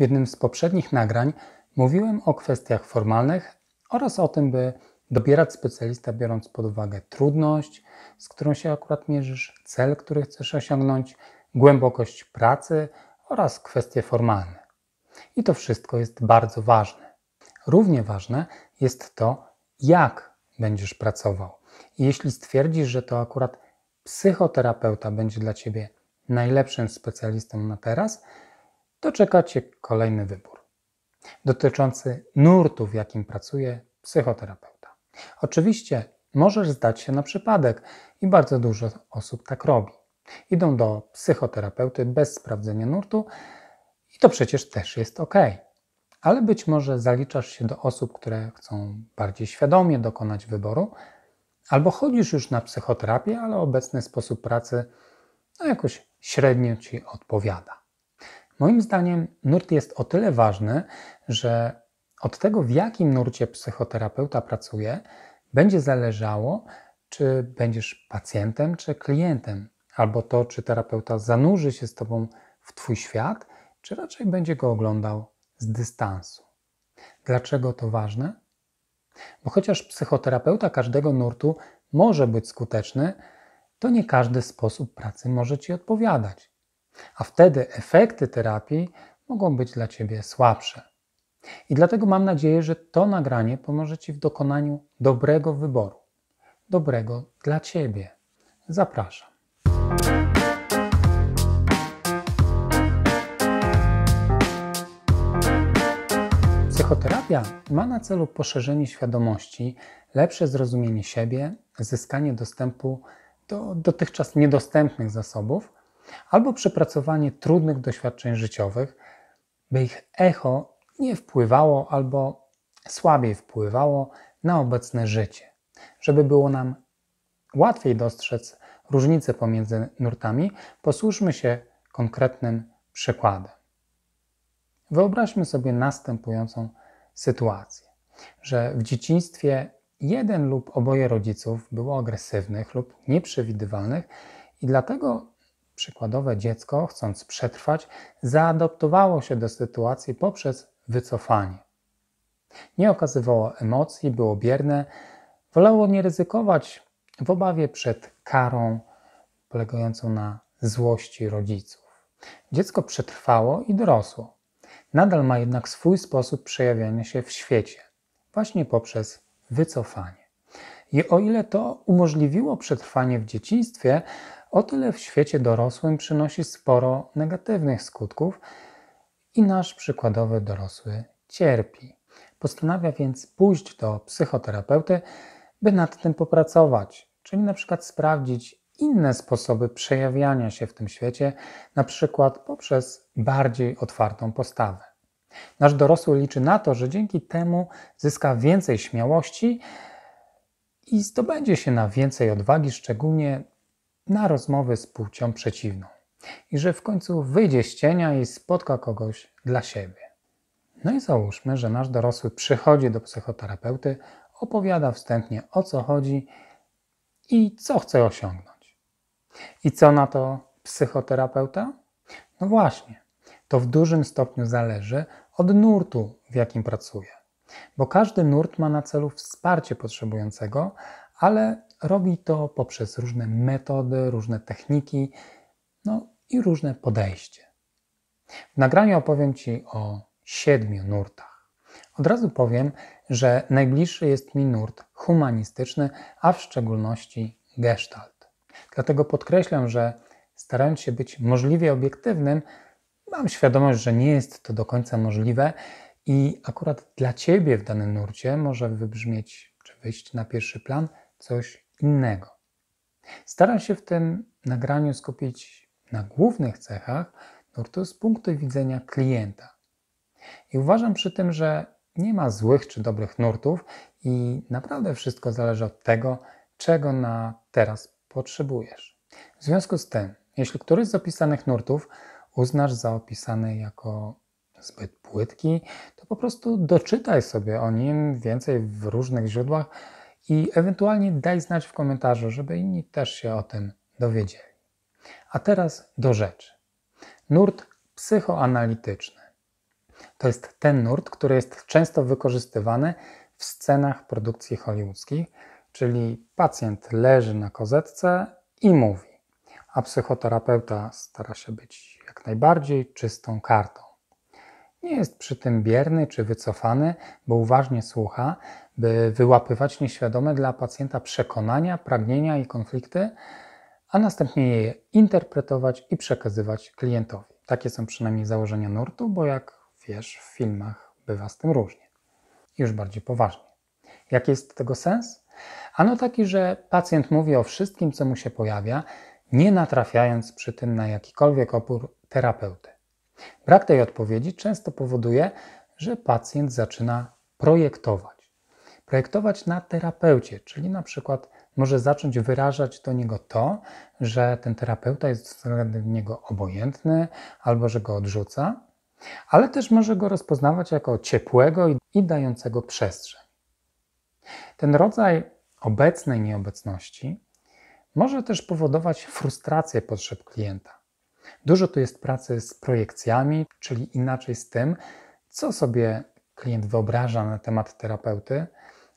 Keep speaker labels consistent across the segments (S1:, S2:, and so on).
S1: W jednym z poprzednich nagrań mówiłem o kwestiach formalnych oraz o tym, by dobierać specjalista biorąc pod uwagę trudność, z którą się akurat mierzysz, cel, który chcesz osiągnąć, głębokość pracy oraz kwestie formalne. I to wszystko jest bardzo ważne. Równie ważne jest to, jak będziesz pracował. jeśli stwierdzisz, że to akurat psychoterapeuta będzie dla ciebie najlepszym specjalistą na teraz, to kolejny wybór dotyczący nurtu, w jakim pracuje psychoterapeuta. Oczywiście możesz zdać się na przypadek i bardzo dużo osób tak robi. Idą do psychoterapeuty bez sprawdzenia nurtu i to przecież też jest ok. Ale być może zaliczasz się do osób, które chcą bardziej świadomie dokonać wyboru, albo chodzisz już na psychoterapię, ale obecny sposób pracy no jakoś średnio ci odpowiada. Moim zdaniem nurt jest o tyle ważny, że od tego, w jakim nurcie psychoterapeuta pracuje, będzie zależało, czy będziesz pacjentem, czy klientem, albo to, czy terapeuta zanurzy się z tobą w twój świat, czy raczej będzie go oglądał z dystansu. Dlaczego to ważne? Bo chociaż psychoterapeuta każdego nurtu może być skuteczny, to nie każdy sposób pracy może ci odpowiadać a wtedy efekty terapii mogą być dla Ciebie słabsze. I dlatego mam nadzieję, że to nagranie pomoże Ci w dokonaniu dobrego wyboru, dobrego dla Ciebie. Zapraszam. Psychoterapia ma na celu poszerzenie świadomości, lepsze zrozumienie siebie, zyskanie dostępu do dotychczas niedostępnych zasobów albo przepracowanie trudnych doświadczeń życiowych, by ich echo nie wpływało albo słabiej wpływało na obecne życie, żeby było nam łatwiej dostrzec różnice pomiędzy nurtami, posłuszmy się konkretnym przykładem. Wyobraźmy sobie następującą sytuację, że w dzieciństwie jeden lub oboje rodziców było agresywnych lub nieprzewidywalnych i dlatego Przykładowe dziecko, chcąc przetrwać, zaadoptowało się do sytuacji poprzez wycofanie. Nie okazywało emocji, było bierne, wolało nie ryzykować w obawie przed karą polegającą na złości rodziców. Dziecko przetrwało i dorosło. Nadal ma jednak swój sposób przejawiania się w świecie, właśnie poprzez wycofanie. I o ile to umożliwiło przetrwanie w dzieciństwie, o tyle w świecie dorosłym przynosi sporo negatywnych skutków i nasz przykładowy dorosły cierpi. Postanawia więc pójść do psychoterapeuty, by nad tym popracować, czyli na przykład sprawdzić inne sposoby przejawiania się w tym świecie, na przykład poprzez bardziej otwartą postawę. Nasz dorosły liczy na to, że dzięki temu zyska więcej śmiałości, i zdobędzie się na więcej odwagi, szczególnie na rozmowy z płcią przeciwną. I że w końcu wyjdzie z cienia i spotka kogoś dla siebie. No i załóżmy, że nasz dorosły przychodzi do psychoterapeuty, opowiada wstępnie o co chodzi i co chce osiągnąć. I co na to psychoterapeuta? No właśnie, to w dużym stopniu zależy od nurtu, w jakim pracuje bo każdy nurt ma na celu wsparcie potrzebującego, ale robi to poprzez różne metody, różne techniki, no i różne podejście. W nagraniu opowiem Ci o siedmiu nurtach. Od razu powiem, że najbliższy jest mi nurt humanistyczny, a w szczególności gestalt. Dlatego podkreślam, że starając się być możliwie obiektywnym, mam świadomość, że nie jest to do końca możliwe, i akurat dla ciebie w danym nurcie może wybrzmieć czy wyjść na pierwszy plan coś innego. Staram się w tym nagraniu skupić na głównych cechach nurtu z punktu widzenia klienta. I uważam przy tym, że nie ma złych czy dobrych nurtów i naprawdę wszystko zależy od tego, czego na teraz potrzebujesz. W związku z tym, jeśli któryś z opisanych nurtów uznasz za opisany jako zbyt płytki, to po prostu doczytaj sobie o nim więcej w różnych źródłach i ewentualnie daj znać w komentarzu, żeby inni też się o tym dowiedzieli. A teraz do rzeczy. Nurt psychoanalityczny. To jest ten nurt, który jest często wykorzystywany w scenach produkcji hollywoodzkich, czyli pacjent leży na kozetce i mówi, a psychoterapeuta stara się być jak najbardziej czystą kartą. Nie jest przy tym bierny czy wycofany, bo uważnie słucha, by wyłapywać nieświadome dla pacjenta przekonania, pragnienia i konflikty, a następnie je interpretować i przekazywać klientowi. Takie są przynajmniej założenia nurtu, bo jak wiesz, w filmach bywa z tym różnie. Już bardziej poważnie. Jaki jest tego sens? Ano taki, że pacjent mówi o wszystkim, co mu się pojawia, nie natrafiając przy tym na jakikolwiek opór terapeuty. Brak tej odpowiedzi często powoduje, że pacjent zaczyna projektować. Projektować na terapeucie, czyli na przykład może zacząć wyrażać do niego to, że ten terapeuta jest względem niego obojętny albo że go odrzuca, ale też może go rozpoznawać jako ciepłego i dającego przestrzeń. Ten rodzaj obecnej nieobecności może też powodować frustrację potrzeb klienta. Dużo tu jest pracy z projekcjami, czyli inaczej z tym, co sobie klient wyobraża na temat terapeuty,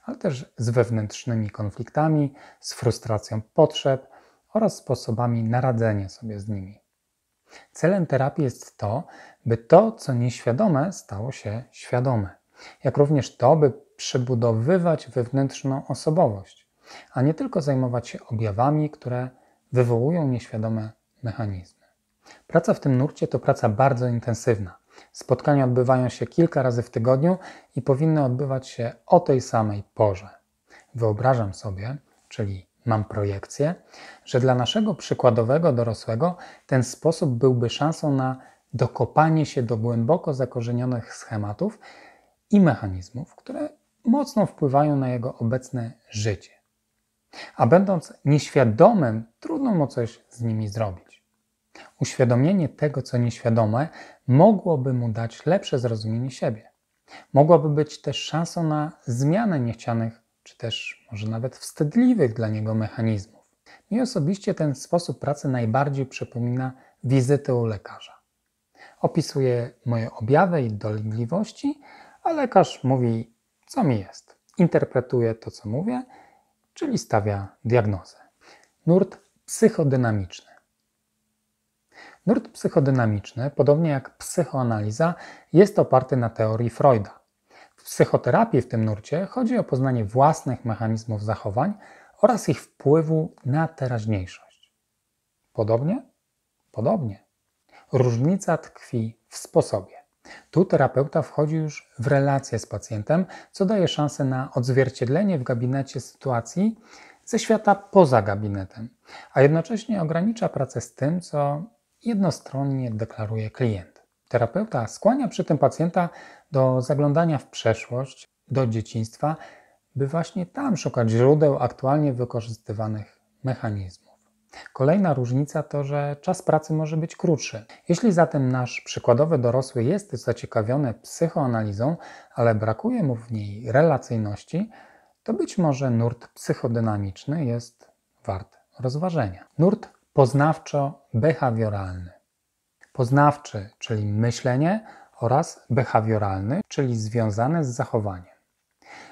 S1: ale też z wewnętrznymi konfliktami, z frustracją potrzeb oraz sposobami naradzenia sobie z nimi. Celem terapii jest to, by to, co nieświadome, stało się świadome, jak również to, by przebudowywać wewnętrzną osobowość, a nie tylko zajmować się objawami, które wywołują nieświadome mechanizmy. Praca w tym nurcie to praca bardzo intensywna. Spotkania odbywają się kilka razy w tygodniu i powinny odbywać się o tej samej porze. Wyobrażam sobie, czyli mam projekcję, że dla naszego przykładowego dorosłego ten sposób byłby szansą na dokopanie się do głęboko zakorzenionych schematów i mechanizmów, które mocno wpływają na jego obecne życie. A będąc nieświadomym, trudno mu coś z nimi zrobić. Uświadomienie tego, co nieświadome, mogłoby mu dać lepsze zrozumienie siebie. Mogłoby być też szansą na zmianę niechcianych, czy też może nawet wstydliwych dla niego mechanizmów. Mi osobiście ten sposób pracy najbardziej przypomina wizytę u lekarza. Opisuje moje objawy i dolegliwości, a lekarz mówi, co mi jest. Interpretuje to, co mówię, czyli stawia diagnozę. Nurt psychodynamiczny. Nurt psychodynamiczny, podobnie jak psychoanaliza, jest oparty na teorii Freuda. W psychoterapii w tym nurcie chodzi o poznanie własnych mechanizmów zachowań oraz ich wpływu na teraźniejszość. Podobnie? Podobnie. Różnica tkwi w sposobie. Tu terapeuta wchodzi już w relację z pacjentem, co daje szansę na odzwierciedlenie w gabinecie sytuacji ze świata poza gabinetem, a jednocześnie ogranicza pracę z tym, co jednostronnie deklaruje klient. Terapeuta skłania przy tym pacjenta do zaglądania w przeszłość, do dzieciństwa, by właśnie tam szukać źródeł aktualnie wykorzystywanych mechanizmów. Kolejna różnica to, że czas pracy może być krótszy. Jeśli zatem nasz przykładowy dorosły jest zaciekawiony psychoanalizą, ale brakuje mu w niej relacyjności, to być może nurt psychodynamiczny jest wart rozważenia. Nurt poznawczo-behawioralny. Poznawczy, czyli myślenie, oraz behawioralny, czyli związany z zachowaniem.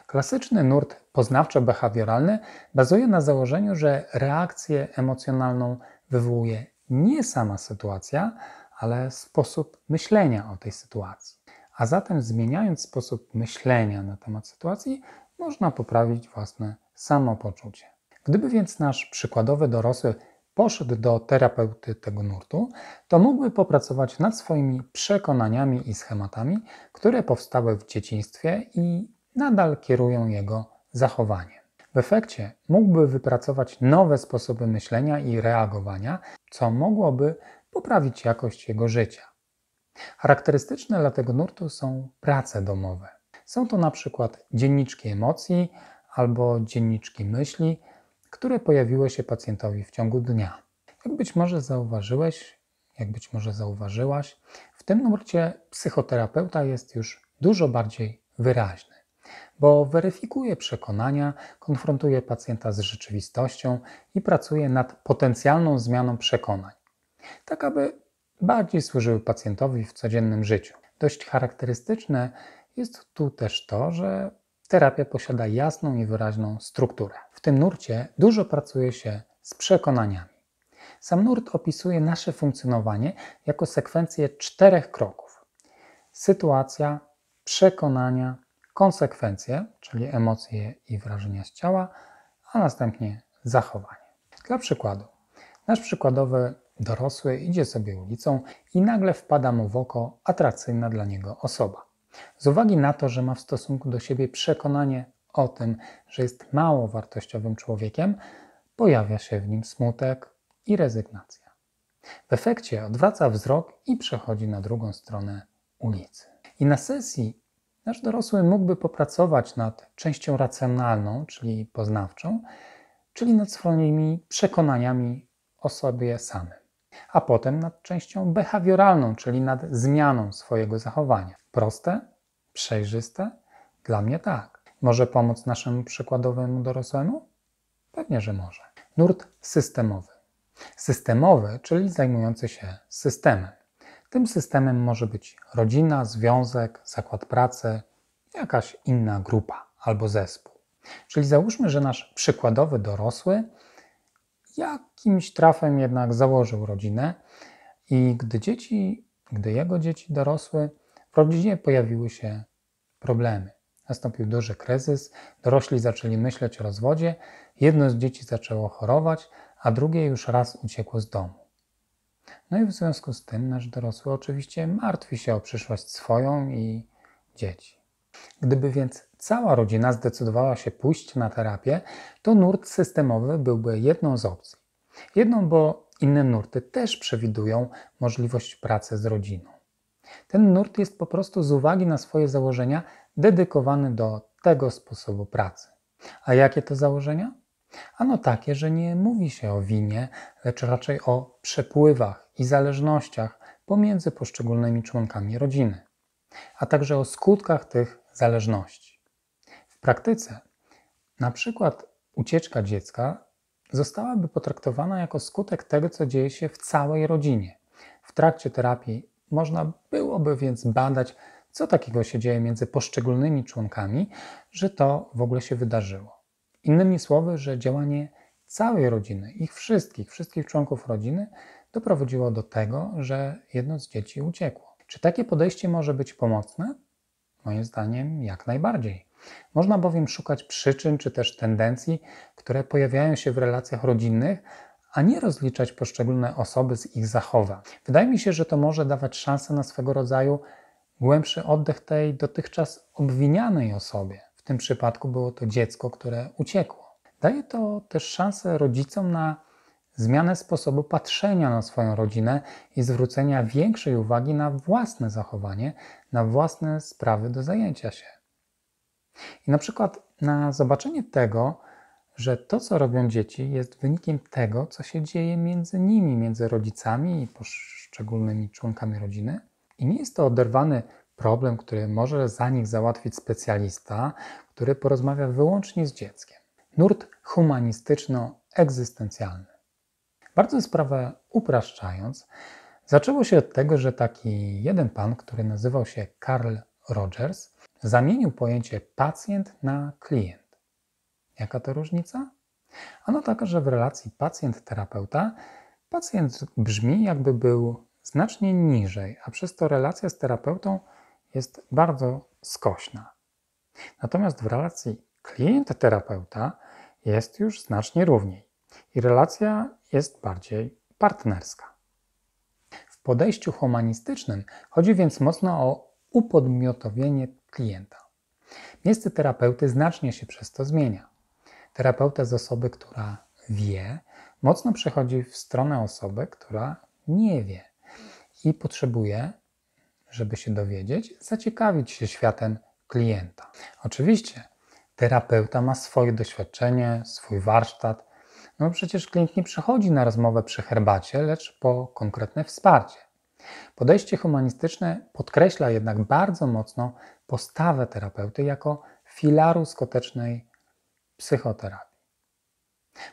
S1: Klasyczny nurt poznawczo-behawioralny bazuje na założeniu, że reakcję emocjonalną wywołuje nie sama sytuacja, ale sposób myślenia o tej sytuacji. A zatem, zmieniając sposób myślenia na temat sytuacji, można poprawić własne samopoczucie. Gdyby więc nasz przykładowy dorosły poszedł do terapeuty tego nurtu, to mógłby popracować nad swoimi przekonaniami i schematami, które powstały w dzieciństwie i nadal kierują jego zachowanie. W efekcie mógłby wypracować nowe sposoby myślenia i reagowania, co mogłoby poprawić jakość jego życia. Charakterystyczne dla tego nurtu są prace domowe. Są to na przykład dzienniczki emocji albo dzienniczki myśli, które pojawiły się pacjentowi w ciągu dnia. Jak być może zauważyłeś, jak być może zauważyłaś, w tym nurcie psychoterapeuta jest już dużo bardziej wyraźny, bo weryfikuje przekonania, konfrontuje pacjenta z rzeczywistością i pracuje nad potencjalną zmianą przekonań, tak aby bardziej służyły pacjentowi w codziennym życiu. Dość charakterystyczne jest tu też to, że terapia posiada jasną i wyraźną strukturę. W tym nurcie dużo pracuje się z przekonaniami. Sam nurt opisuje nasze funkcjonowanie jako sekwencję czterech kroków: sytuacja, przekonania, konsekwencje, czyli emocje i wrażenia z ciała, a następnie zachowanie. Dla przykładu, nasz przykładowy dorosły idzie sobie ulicą i nagle wpada mu w oko atrakcyjna dla niego osoba. Z uwagi na to, że ma w stosunku do siebie przekonanie o tym, że jest mało wartościowym człowiekiem, pojawia się w nim smutek i rezygnacja. W efekcie odwraca wzrok i przechodzi na drugą stronę ulicy. I na sesji nasz dorosły mógłby popracować nad częścią racjonalną, czyli poznawczą, czyli nad swoimi przekonaniami o sobie samym a potem nad częścią behawioralną, czyli nad zmianą swojego zachowania. Proste? Przejrzyste? Dla mnie tak. Może pomóc naszemu przykładowemu dorosłemu? Pewnie, że może. Nurt systemowy. Systemowy, czyli zajmujący się systemem. Tym systemem może być rodzina, związek, zakład pracy, jakaś inna grupa albo zespół. Czyli załóżmy, że nasz przykładowy dorosły jak Jakimś trafem jednak założył rodzinę i gdy dzieci, gdy jego dzieci dorosły, w rodzinie pojawiły się problemy. Nastąpił duży kryzys, dorośli zaczęli myśleć o rozwodzie, jedno z dzieci zaczęło chorować, a drugie już raz uciekło z domu. No i w związku z tym nasz dorosły oczywiście martwi się o przyszłość swoją i dzieci. Gdyby więc cała rodzina zdecydowała się pójść na terapię, to nurt systemowy byłby jedną z opcji. Jedną, bo inne nurty też przewidują możliwość pracy z rodziną. Ten nurt jest po prostu z uwagi na swoje założenia dedykowany do tego sposobu pracy. A jakie to założenia? Ano takie, że nie mówi się o winie, lecz raczej o przepływach i zależnościach pomiędzy poszczególnymi członkami rodziny, a także o skutkach tych zależności. W praktyce, na przykład ucieczka dziecka zostałaby potraktowana jako skutek tego, co dzieje się w całej rodzinie. W trakcie terapii można byłoby więc badać, co takiego się dzieje między poszczególnymi członkami, że to w ogóle się wydarzyło. Innymi słowy, że działanie całej rodziny, ich wszystkich, wszystkich członków rodziny, doprowadziło do tego, że jedno z dzieci uciekło. Czy takie podejście może być pomocne? Moim zdaniem jak najbardziej. Można bowiem szukać przyczyn czy też tendencji, które pojawiają się w relacjach rodzinnych, a nie rozliczać poszczególne osoby z ich zachowań. Wydaje mi się, że to może dawać szansę na swego rodzaju głębszy oddech tej dotychczas obwinianej osobie. W tym przypadku było to dziecko, które uciekło. Daje to też szansę rodzicom na zmianę sposobu patrzenia na swoją rodzinę i zwrócenia większej uwagi na własne zachowanie, na własne sprawy do zajęcia się. I na przykład na zobaczenie tego, że to, co robią dzieci, jest wynikiem tego, co się dzieje między nimi, między rodzicami i poszczególnymi członkami rodziny. I nie jest to oderwany problem, który może za nich załatwić specjalista, który porozmawia wyłącznie z dzieckiem. Nurt humanistyczno-egzystencjalny. Bardzo sprawę upraszczając, zaczęło się od tego, że taki jeden pan, który nazywał się Karl Rogers, zamienił pojęcie pacjent na klient. Jaka to różnica? Ano taka, że w relacji pacjent-terapeuta pacjent brzmi jakby był znacznie niżej, a przez to relacja z terapeutą jest bardzo skośna. Natomiast w relacji klient-terapeuta jest już znacznie równiej i relacja jest bardziej partnerska. W podejściu humanistycznym chodzi więc mocno o upodmiotowienie klienta. Miejsce terapeuty znacznie się przez to zmienia. Terapeuta z osoby, która wie, mocno przechodzi w stronę osoby, która nie wie i potrzebuje, żeby się dowiedzieć, zaciekawić się światem klienta. Oczywiście terapeuta ma swoje doświadczenie, swój warsztat. No przecież klient nie przychodzi na rozmowę przy herbacie, lecz po konkretne wsparcie. Podejście humanistyczne podkreśla jednak bardzo mocno postawę terapeuty jako filaru skutecznej psychoterapii.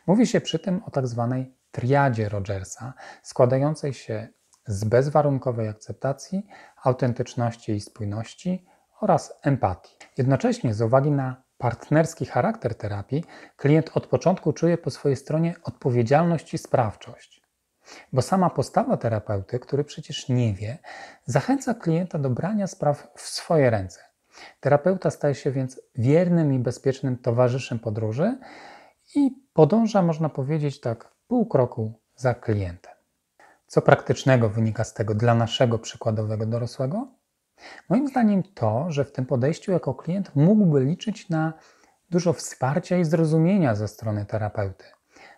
S1: Mówi się przy tym o tak zwanej triadzie Rogersa, składającej się z bezwarunkowej akceptacji, autentyczności i spójności oraz empatii. Jednocześnie z uwagi na partnerski charakter terapii, klient od początku czuje po swojej stronie odpowiedzialność i sprawczość. Bo sama postawa terapeuty, który przecież nie wie, zachęca klienta do brania spraw w swoje ręce, Terapeuta staje się więc wiernym i bezpiecznym towarzyszem podróży i podąża, można powiedzieć, tak pół kroku za klientem. Co praktycznego wynika z tego dla naszego przykładowego dorosłego? Moim zdaniem to, że w tym podejściu jako klient mógłby liczyć na dużo wsparcia i zrozumienia ze strony terapeuty.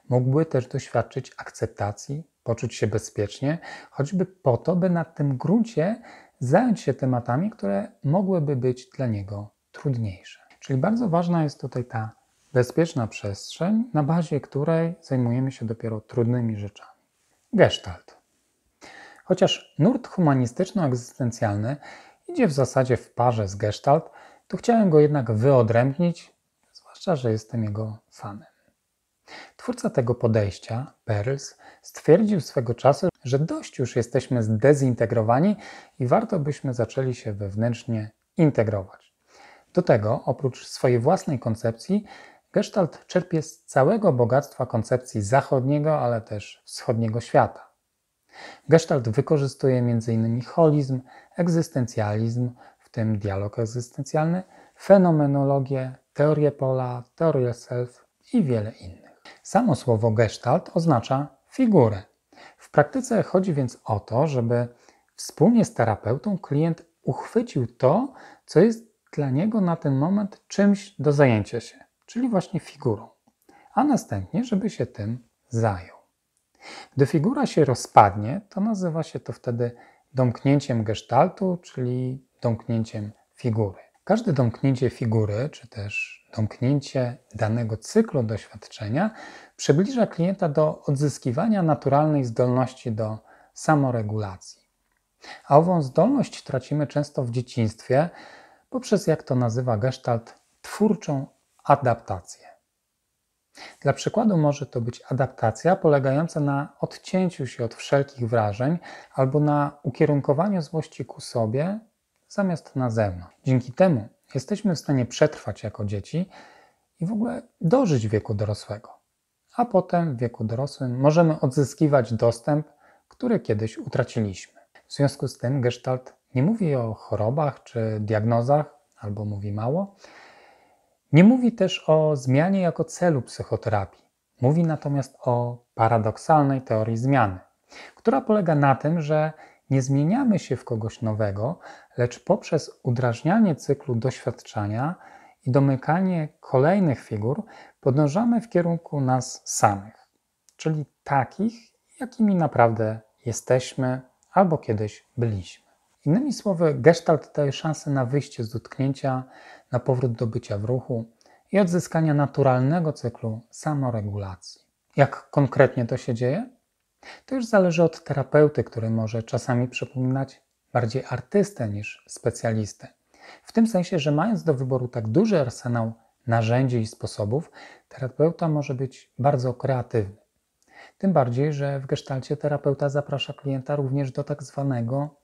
S1: Mógłby też doświadczyć akceptacji, poczuć się bezpiecznie, choćby po to, by na tym gruncie zająć się tematami, które mogłyby być dla niego trudniejsze. Czyli bardzo ważna jest tutaj ta bezpieczna przestrzeń, na bazie której zajmujemy się dopiero trudnymi rzeczami. Gestalt. Chociaż nurt humanistyczno-egzystencjalny idzie w zasadzie w parze z gestalt, to chciałem go jednak wyodrębnić, zwłaszcza, że jestem jego fanem. Twórca tego podejścia, Perls, stwierdził swego czasu, że dość już jesteśmy zdezintegrowani i warto byśmy zaczęli się wewnętrznie integrować. Do tego, oprócz swojej własnej koncepcji, Gestalt czerpie z całego bogactwa koncepcji zachodniego, ale też wschodniego świata. Gestalt wykorzystuje m.in. holizm, egzystencjalizm, w tym dialog egzystencjalny, fenomenologię, teorię pola, teorię self i wiele innych. Samo słowo gestalt oznacza figurę. W praktyce chodzi więc o to, żeby wspólnie z terapeutą klient uchwycił to, co jest dla niego na ten moment czymś do zajęcia się, czyli właśnie figurą, a następnie, żeby się tym zajął. Gdy figura się rozpadnie, to nazywa się to wtedy domknięciem gestaltu, czyli domknięciem figury. Każde domknięcie figury, czy też domknięcie danego cyklu doświadczenia przybliża klienta do odzyskiwania naturalnej zdolności do samoregulacji. A ową zdolność tracimy często w dzieciństwie poprzez, jak to nazywa Gestalt, twórczą adaptację. Dla przykładu może to być adaptacja polegająca na odcięciu się od wszelkich wrażeń albo na ukierunkowaniu złości ku sobie zamiast na zewnątrz. Dzięki temu jesteśmy w stanie przetrwać jako dzieci i w ogóle dożyć wieku dorosłego. A potem w wieku dorosłym możemy odzyskiwać dostęp, który kiedyś utraciliśmy. W związku z tym Gestalt nie mówi o chorobach czy diagnozach, albo mówi mało. Nie mówi też o zmianie jako celu psychoterapii. Mówi natomiast o paradoksalnej teorii zmiany, która polega na tym, że nie zmieniamy się w kogoś nowego, lecz poprzez udrażnianie cyklu doświadczania i domykanie kolejnych figur podążamy w kierunku nas samych, czyli takich, jakimi naprawdę jesteśmy albo kiedyś byliśmy. Innymi słowy, gestalt daje szansę na wyjście z dotknięcia, na powrót do bycia w ruchu i odzyskania naturalnego cyklu samoregulacji. Jak konkretnie to się dzieje? To już zależy od terapeuty, który może czasami przypominać bardziej artystę niż specjalistę. W tym sensie, że mając do wyboru tak duży arsenał narzędzi i sposobów, terapeuta może być bardzo kreatywny. Tym bardziej, że w gestalcie terapeuta zaprasza klienta również do tak zwanego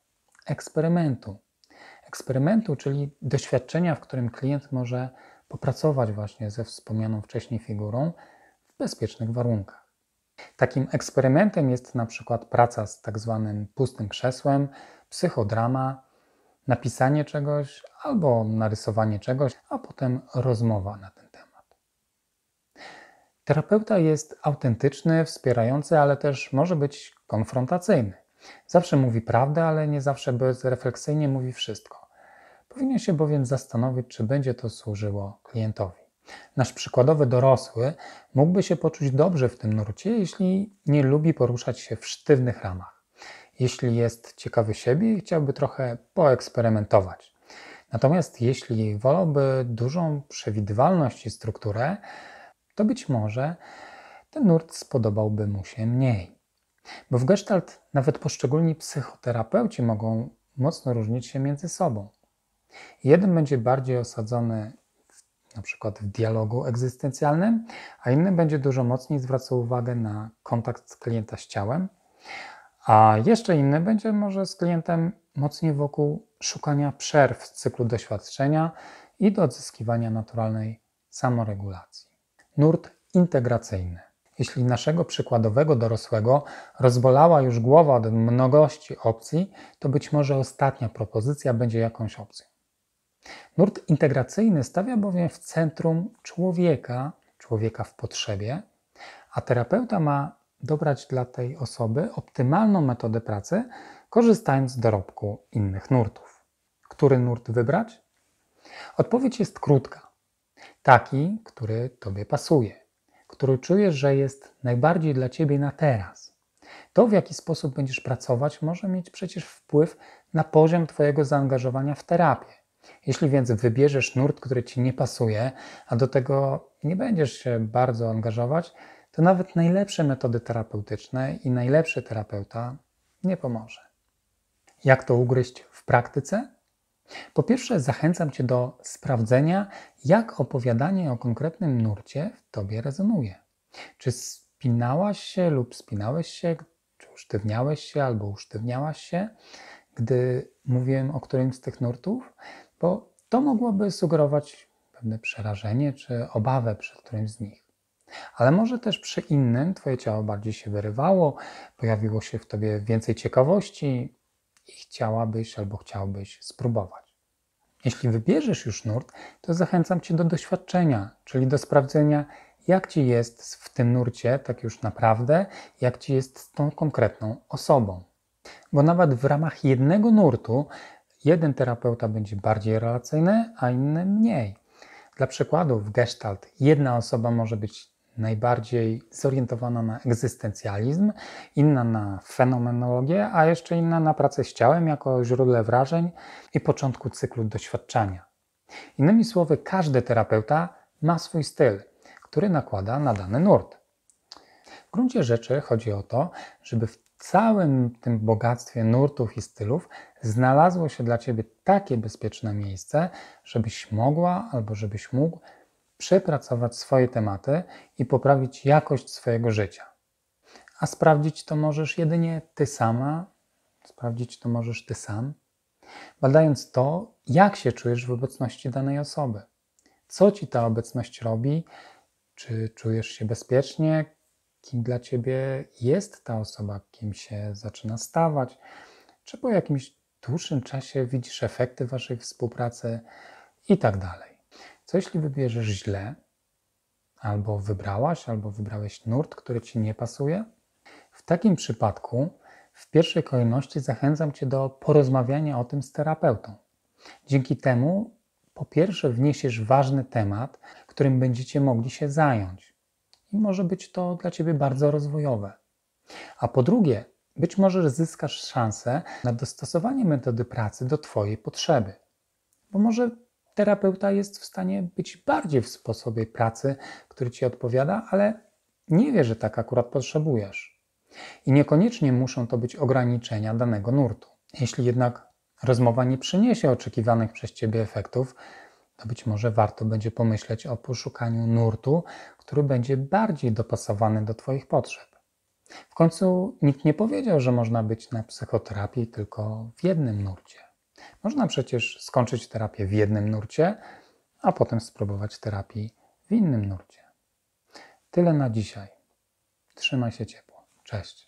S1: eksperymentu. Eksperymentu, czyli doświadczenia, w którym klient może popracować właśnie ze wspomnianą wcześniej figurą w bezpiecznych warunkach. Takim eksperymentem jest na przykład praca z tak zwanym pustym krzesłem, psychodrama, napisanie czegoś albo narysowanie czegoś, a potem rozmowa na ten temat. Terapeuta jest autentyczny, wspierający, ale też może być konfrontacyjny. Zawsze mówi prawdę, ale nie zawsze bezrefleksyjnie mówi wszystko. Powinien się bowiem zastanowić, czy będzie to służyło klientowi. Nasz przykładowy dorosły mógłby się poczuć dobrze w tym nurcie, jeśli nie lubi poruszać się w sztywnych ramach. Jeśli jest ciekawy siebie i chciałby trochę poeksperymentować. Natomiast jeśli wolałby dużą przewidywalność i strukturę, to być może ten nurt spodobałby mu się mniej. Bo w gestalt nawet poszczególni psychoterapeuci mogą mocno różnić się między sobą. Jeden będzie bardziej osadzony na przykład w dialogu egzystencjalnym, a inny będzie dużo mocniej zwracał uwagę na kontakt z klienta z ciałem, a jeszcze inny będzie może z klientem mocniej wokół szukania przerw z cyklu doświadczenia i do odzyskiwania naturalnej samoregulacji. Nurt integracyjny. Jeśli naszego przykładowego dorosłego rozbolała już głowa od mnogości opcji, to być może ostatnia propozycja będzie jakąś opcją. Nurt integracyjny stawia bowiem w centrum człowieka, człowieka w potrzebie, a terapeuta ma dobrać dla tej osoby optymalną metodę pracy, korzystając z dorobku innych nurtów. Który nurt wybrać? Odpowiedź jest krótka. Taki, który Tobie pasuje, który czujesz, że jest najbardziej dla Ciebie na teraz. To, w jaki sposób będziesz pracować, może mieć przecież wpływ na poziom Twojego zaangażowania w terapię jeśli więc wybierzesz nurt, który ci nie pasuje, a do tego nie będziesz się bardzo angażować, to nawet najlepsze metody terapeutyczne i najlepszy terapeuta nie pomoże. Jak to ugryźć w praktyce? Po pierwsze, zachęcam Cię do sprawdzenia, jak opowiadanie o konkretnym nurcie w Tobie rezonuje. Czy spinałaś się lub spinałeś się, czy usztywniałeś się albo usztywniałaś się, gdy mówiłem o którymś z tych nurtów? bo to mogłoby sugerować pewne przerażenie czy obawę przed którymś z nich. Ale może też przy innym Twoje ciało bardziej się wyrywało, pojawiło się w Tobie więcej ciekawości i chciałabyś albo chciałbyś spróbować. Jeśli wybierzesz już nurt, to zachęcam Cię do doświadczenia, czyli do sprawdzenia, jak Ci jest w tym nurcie, tak już naprawdę, jak Ci jest z tą konkretną osobą. Bo nawet w ramach jednego nurtu Jeden terapeuta będzie bardziej relacyjny, a inny mniej. Dla przykładu w Gestalt jedna osoba może być najbardziej zorientowana na egzystencjalizm, inna na fenomenologię, a jeszcze inna na pracę z ciałem jako źródle wrażeń i początku cyklu doświadczenia. Innymi słowy, każdy terapeuta ma swój styl, który nakłada na dany nurt. W gruncie rzeczy chodzi o to, żeby w całym tym bogactwie nurtów i stylów znalazło się dla Ciebie takie bezpieczne miejsce, żebyś mogła albo żebyś mógł przepracować swoje tematy i poprawić jakość swojego życia. A sprawdzić to możesz jedynie Ty sama, sprawdzić to możesz Ty sam, badając to, jak się czujesz w obecności danej osoby. Co Ci ta obecność robi? Czy czujesz się bezpiecznie? Kim dla Ciebie jest ta osoba? Kim się zaczyna stawać? Czy po jakimś w dłuższym czasie widzisz efekty Waszej współpracy i tak dalej. Co jeśli wybierzesz źle, albo wybrałaś, albo wybrałeś nurt, który Ci nie pasuje? W takim przypadku w pierwszej kolejności zachęcam Cię do porozmawiania o tym z terapeutą. Dzięki temu, po pierwsze, wniesiesz ważny temat, którym będziecie mogli się zająć. I może być to dla Ciebie bardzo rozwojowe. A po drugie, być może zyskasz szansę na dostosowanie metody pracy do Twojej potrzeby, bo może terapeuta jest w stanie być bardziej w sposobie pracy, który Ci odpowiada, ale nie wie, że tak akurat potrzebujesz. I niekoniecznie muszą to być ograniczenia danego nurtu. Jeśli jednak rozmowa nie przyniesie oczekiwanych przez Ciebie efektów, to być może warto będzie pomyśleć o poszukaniu nurtu, który będzie bardziej dopasowany do Twoich potrzeb. W końcu nikt nie powiedział, że można być na psychoterapii tylko w jednym nurcie. Można przecież skończyć terapię w jednym nurcie, a potem spróbować terapii w innym nurcie. Tyle na dzisiaj. Trzymaj się ciepło. Cześć.